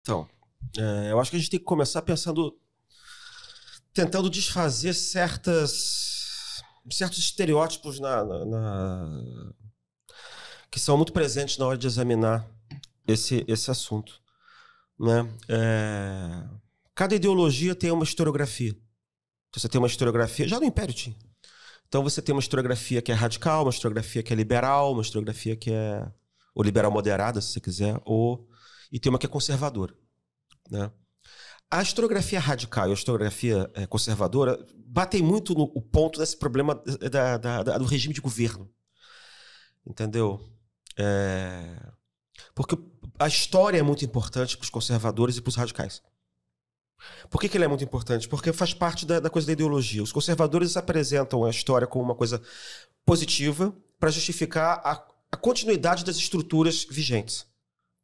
Então, é, eu acho que a gente tem que começar pensando, tentando desfazer certas, certos estereótipos na, na, na, que são muito presentes na hora de examinar esse, esse assunto. Né? É, cada ideologia tem uma historiografia. Você tem uma historiografia, já no Império tinha. Então você tem uma historiografia que é radical, uma historiografia que é liberal, uma historiografia que é ou liberal moderada, se você quiser, ou e tem uma que é conservadora. Né? A historiografia radical e a historiografia eh, conservadora batem muito no ponto desse problema eh, da, da, da, do regime de governo. Entendeu? É... Porque a história é muito importante para os conservadores e para os radicais. Por que, que ele é muito importante? Porque faz parte da, da coisa da ideologia. Os conservadores apresentam a história como uma coisa positiva para justificar a, a continuidade das estruturas vigentes.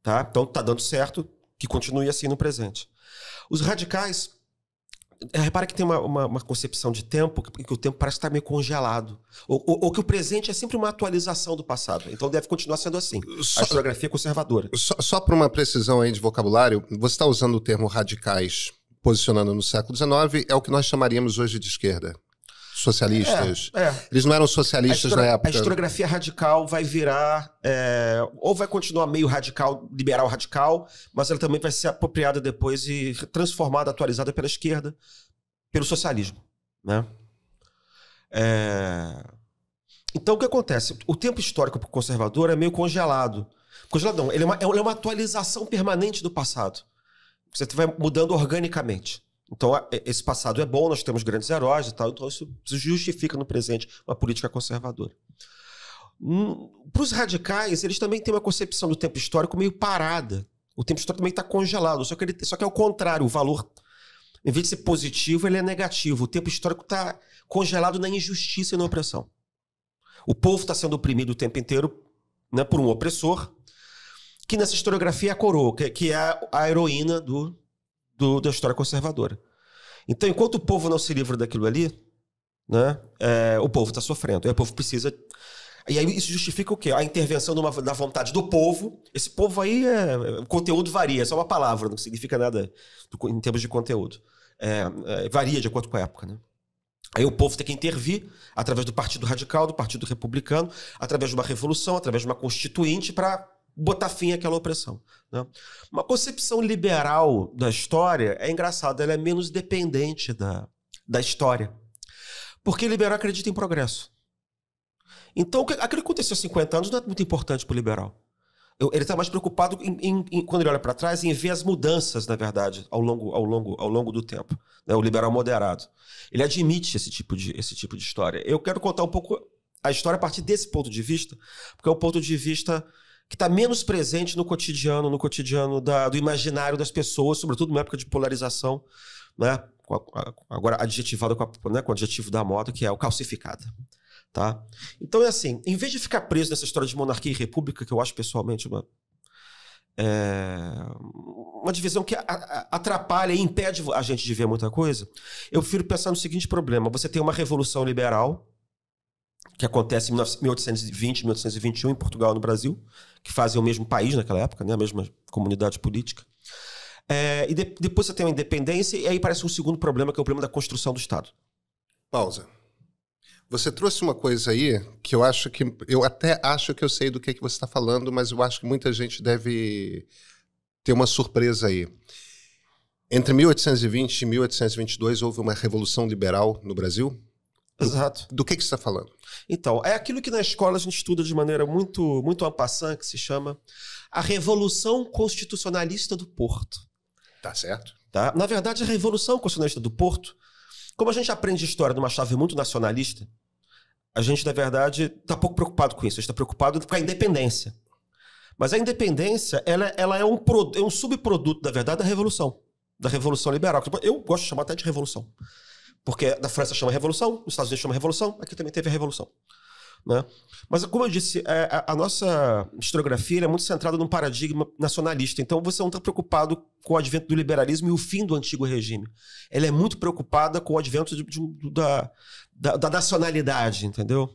Tá? Então tá dando certo que continue assim no presente. Os radicais eh, Repara que tem uma, uma, uma, concepção de tempo, que, que o tempo parece estar tá meio congelado. Ou, ou, ou, que o presente é sempre uma atualização do passado. Então deve continuar sendo assim. Só, a historiografia é conservadora. Só, só para uma precisão aí de vocabulário, você está usando o termo radicais, posicionando no século XIX, é o que nós chamaríamos hoje de esquerda socialistas. É, é. Eles não eram socialistas na época. A historiografia radical vai virar. É, ou vai continuar meio radical, liberal radical, mas ela também vai ser apropriada depois e transformada, atualizada pela esquerda, pelo socialismo. Né? É, então, o que acontece? O tempo histórico para o conservador é meio congelado. congeladão. ele é, uma, ele é uma atualização permanente do passado. Você vai mudando organicamente. Então, é, é, esse passado é bom, nós temos grandes heróis e tal, então isso justifica no presente uma política conservadora. Hum, Para os radicais, eles também têm uma concepção do tempo histórico meio parada. O tempo histórico também está congelado, só que, ele, só que é o contrário, o valor, em vez de ser positivo, ele é negativo. O tempo histórico está congelado na injustiça e na opressão. O povo está sendo oprimido o tempo inteiro né, por um opressor, que nessa historiografia é a coroa, que, que é a heroína do do, da história conservadora. Então, enquanto o povo não se livra daquilo ali, né, é, o povo está sofrendo. E o povo precisa. E aí isso justifica o quê? A intervenção de da vontade do povo. Esse povo aí, é, o conteúdo varia, é só uma palavra, não significa nada do, em termos de conteúdo. É, é, varia de acordo com a época. Né? Aí o povo tem que intervir através do Partido Radical, do Partido Republicano, através de uma revolução, através de uma constituinte para botar fim àquela opressão. Né? Uma concepção liberal da história é engraçada, ela é menos dependente da, da história. Porque liberal acredita em progresso. Então, aquilo que aconteceu há 50 anos não é muito importante para o liberal. Eu, ele está mais preocupado, em, em, em, quando ele olha para trás, em ver as mudanças, na verdade, ao longo, ao longo, ao longo do tempo. Né? O liberal moderado. Ele admite esse tipo, de, esse tipo de história. Eu quero contar um pouco a história a partir desse ponto de vista, porque é o um ponto de vista que está menos presente no cotidiano, no cotidiano da, do imaginário das pessoas, sobretudo numa época de polarização, né? agora adjetivada com, né? com o adjetivo da moda, que é o calcificada. Tá? Então é assim, em vez de ficar preso nessa história de monarquia e república, que eu acho pessoalmente uma, é, uma divisão que atrapalha e impede a gente de ver muita coisa, eu prefiro pensar no seguinte problema: você tem uma revolução liberal, que acontece em 1820, 1821 em Portugal e no Brasil, que fazem o mesmo país naquela época, né? a mesma comunidade política. É, e de, depois você tem a independência, e aí parece um segundo problema, que é o problema da construção do Estado. Pausa. Você trouxe uma coisa aí que eu acho que. Eu até acho que eu sei do que, é que você está falando, mas eu acho que muita gente deve ter uma surpresa aí. Entre 1820 e 1822 houve uma revolução liberal no Brasil, Exato. Do, do que, que você está falando? Então, é aquilo que na escola a gente estuda de maneira muito, muito ampassã, que se chama a Revolução Constitucionalista do Porto. Tá certo. Tá? Na verdade, a Revolução Constitucionalista do Porto, como a gente aprende história numa chave muito nacionalista, a gente, na verdade, está pouco preocupado com isso. A gente está preocupado com a independência. Mas a independência ela, ela é, um é um subproduto, na verdade, da Revolução. Da Revolução Liberal. Eu gosto de chamar até de Revolução. Porque na França chama revolução, nos Estados Unidos chama revolução, aqui também teve a revolução. Né? Mas, como eu disse, é, a, a nossa historiografia é muito centrada num paradigma nacionalista. Então, você não está preocupado com o advento do liberalismo e o fim do antigo regime. Ela é muito preocupada com o advento de, de, da, da, da, nacionalidade, entendeu?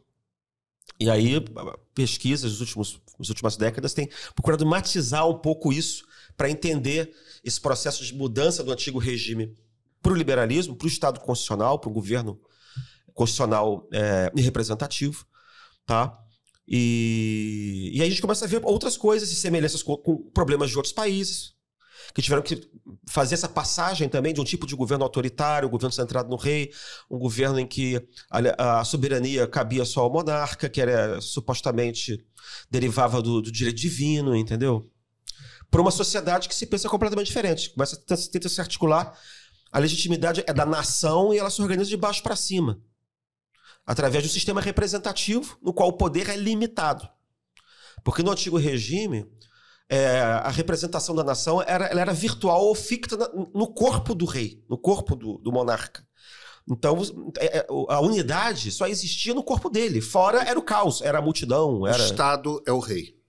E aí, pesquisas nas últimas décadas têm procurado matizar um pouco isso para entender esse processo de mudança do antigo regime para o liberalismo, para o Estado constitucional, para o governo constitucional é, e representativo, tá? E, e aí a gente começa a ver outras coisas e semelhanças com, com problemas de outros países, que tiveram que fazer essa passagem também de um tipo de governo autoritário, um governo centrado no rei, um governo em que a, a soberania cabia só ao monarca, que era supostamente derivava do, do direito divino, entendeu? Para uma sociedade que se pensa completamente diferente, começa a tentar se articular a legitimidade é da nação e ela se organiza de baixo para cima, através de um sistema representativo no qual o poder é limitado. Porque no antigo regime, é, a representação da nação era, ela era virtual ou ficta no corpo do rei, no corpo do, do monarca. Então, é, é, a unidade só existia no corpo dele. Fora era o caos, era a multidão. Era... O Estado é o rei.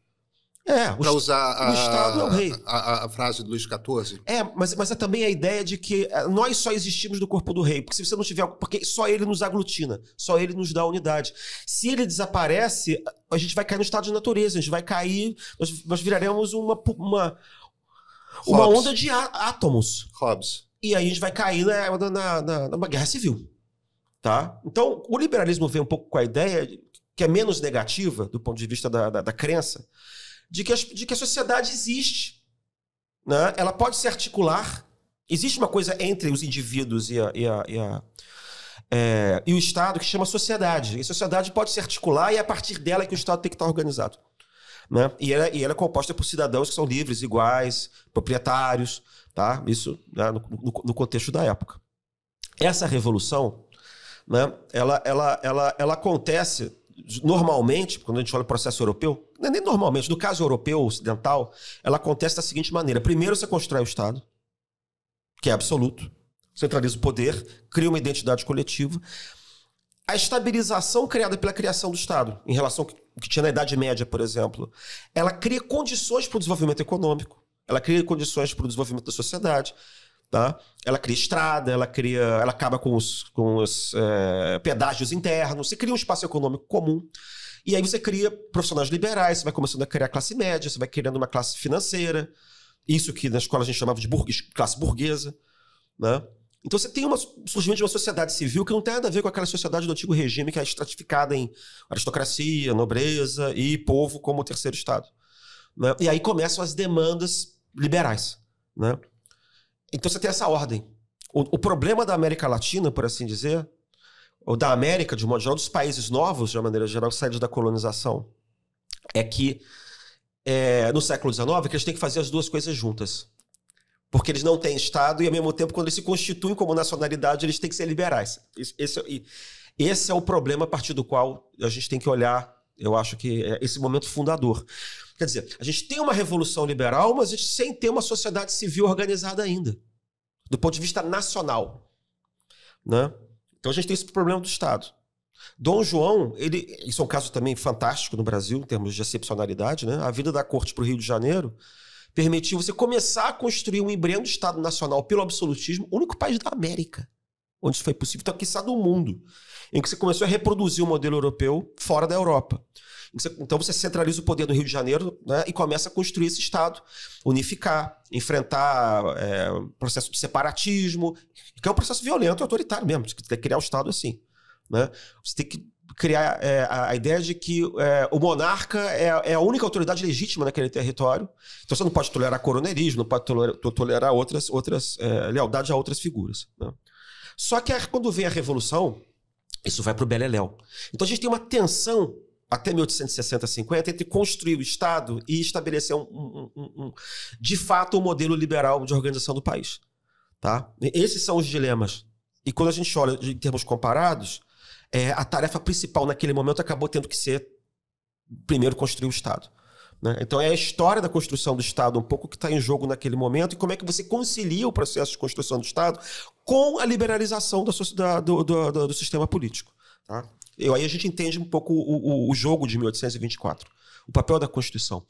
É, para usar a, o Estado é o rei. A, a, a, frase de Luís XIV. É, mas, mas é também a ideia de que eh, nós só existimos do corpo do rei, porque se você não tiver, porque só ele nos aglutina, só ele nos dá unidade. Se ele desaparece, a gente vai cair no estado de natureza, a gente vai cair, nós, nós viraremos uma uma, uma onda de átomos. Hobbes. E aí a gente vai cair na, na, na, numa guerra civil, tá? Então o liberalismo vem um pouco com a ideia que é menos negativa do ponto de vista da, da, da crença de que, de que a sociedade existe. Né? Ela pode se articular. Existe uma coisa entre os indivíduos e, a, e, a, e, a, é, e o Estado que chama sociedade. E a sociedade pode se articular e é a partir dela que o Estado tem que estar organizado. Né? E, ela, é, e ela é composta por cidadãos que são livres, iguais, proprietários, tá? Isso né, no, no, no, contexto da época. Essa revolução, né, ela, ela, ela, ela acontece normalmente quando a gente olha o processo europeu, é nem normalmente, no caso europeu, ocidental, ela acontece da seguinte maneira: primeiro você constrói o Estado, que é absoluto, centraliza o poder, cria uma identidade coletiva. A estabilização criada pela criação do Estado, em relação ao que tinha na Idade Média, por exemplo, ela cria condições para o desenvolvimento econômico, ela cria condições para o desenvolvimento da sociedade. Tá? Ela cria estrada, ela cria, ela acaba com os, com os é, pedágios internos, se cria um espaço econômico comum. E aí você cria profissionais liberais, você vai começando a criar classe média, você vai criando uma classe financeira, isso que na escola a gente chamava de classe burguesa, né? Então você tem um surgimento de uma sociedade civil que não tem nada a ver com aquela sociedade do antigo regime que é estratificada em aristocracia, nobreza e povo como terceiro estado. Né? E aí começam as demandas liberais. Né? Então você tem essa ordem. O, o problema da América Latina, por assim dizer, ou da América, de um modo geral, dos países novos, de uma maneira geral, saídos da colonização, é que é, no século XIX que eles têm que fazer as duas coisas juntas. Porque eles não têm Estado e, ao mesmo tempo, quando eles se constituem como nacionalidade, eles têm que ser liberais. Esse, é, esse, esse é o problema a partir do qual a gente tem que olhar, eu acho que é esse momento fundador. Quer dizer, a gente tem uma revolução liberal, mas a gente sem ter uma sociedade civil organizada ainda, do ponto de vista nacional. Né? Então a gente tem esse problema do Estado. Dom João, ele, isso é um caso também fantástico no Brasil, em termos de excepcionalidade, né? A vida da corte para o Rio de Janeiro permitiu você começar a construir um embrião do Estado Nacional pelo absolutismo, único país da América onde isso foi possível, então, quiçá do mundo, em que você começou a reproduzir o modelo europeu fora da Europa. Você, então você centraliza o poder do Rio de Janeiro né, e começa a construir esse Estado, unificar, enfrentar é, processo de separatismo, que é um processo violento e autoritário mesmo. Você tem que criar o um Estado assim. Né? Você tem que criar é, a, ideia de que é, o monarca é, é, a única autoridade legítima naquele território. Então você não pode tolerar coronelismo, não pode tolerar, tolerar outras, outras é, lealdades a outras figuras. Né? Só que quando vem a revolução, isso vai para o Beleléu. Então a gente tem uma tensão até 1860, 50, entre construir o Estado e estabelecer, um, um, um, um de fato, um modelo liberal de organização do país. Tá? Esses são os dilemas. E quando a gente olha em termos comparados, é, a tarefa principal naquele momento acabou tendo que ser, primeiro, construir o Estado. Né? Então é a história da construção do Estado um pouco que está em jogo naquele momento e como é que você concilia o processo de construção do Estado com a liberalização do, do, do, do sistema político. Tá? eu, aí a gente entende um pouco o, o, o jogo de 1824, o papel da Constituição.